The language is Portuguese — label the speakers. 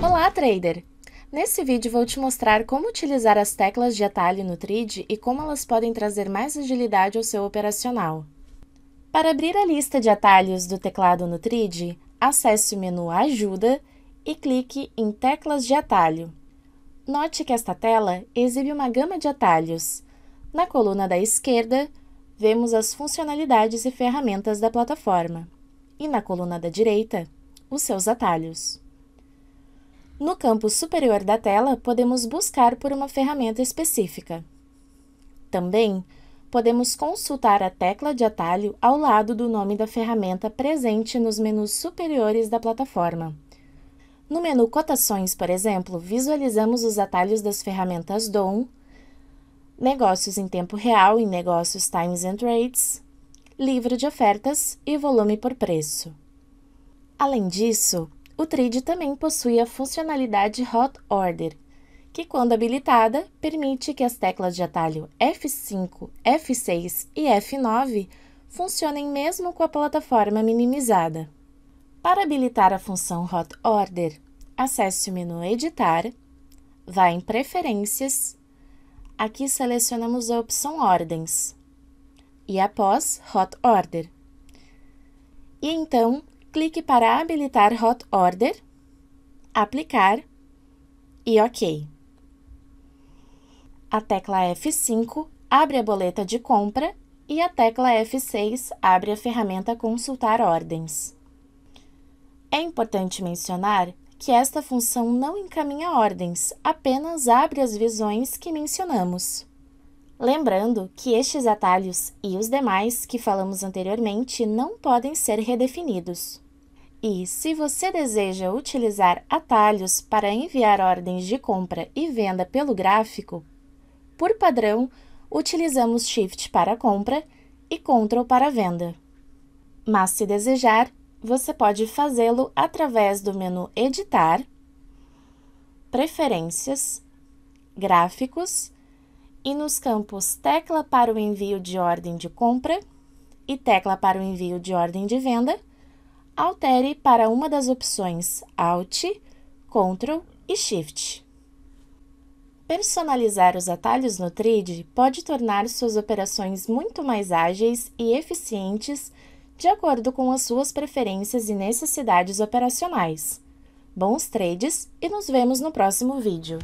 Speaker 1: Olá, trader! Nesse vídeo vou te mostrar como utilizar as teclas de atalho no trade e como elas podem trazer mais agilidade ao seu operacional. Para abrir a lista de atalhos do teclado no trade, acesse o menu Ajuda e clique em Teclas de atalho. Note que esta tela exibe uma gama de atalhos. Na coluna da esquerda, vemos as funcionalidades e ferramentas da plataforma. E na coluna da direita, os seus atalhos. No campo superior da tela, podemos buscar por uma ferramenta específica. Também, podemos consultar a tecla de atalho ao lado do nome da ferramenta presente nos menus superiores da plataforma. No menu Cotações, por exemplo, visualizamos os atalhos das ferramentas DOM, Negócios em tempo real e Negócios Times and Rates, Livro de ofertas e volume por preço. Além disso, o Trid também possui a funcionalidade Hot Order, que, quando habilitada, permite que as teclas de atalho F5, F6 e F9 funcionem mesmo com a plataforma minimizada. Para habilitar a função Hot Order, acesse o menu Editar, vá em Preferências, aqui selecionamos a opção Ordens e após Hot Order. E então clique para habilitar Hot Order, Aplicar e OK. A tecla F5 abre a boleta de compra e a tecla F6 abre a ferramenta Consultar Ordens. É importante mencionar que esta função não encaminha ordens, apenas abre as visões que mencionamos. Lembrando que estes atalhos e os demais que falamos anteriormente não podem ser redefinidos. E, se você deseja utilizar atalhos para enviar ordens de compra e venda pelo gráfico, por padrão, utilizamos Shift para compra e Ctrl para venda. Mas, se desejar, você pode fazê-lo através do menu Editar, Preferências, Gráficos e nos campos Tecla para o envio de ordem de compra e Tecla para o envio de ordem de venda altere para uma das opções Alt, Ctrl e Shift. Personalizar os atalhos no Trid pode tornar suas operações muito mais ágeis e eficientes de acordo com as suas preferências e necessidades operacionais. Bons trades e nos vemos no próximo vídeo!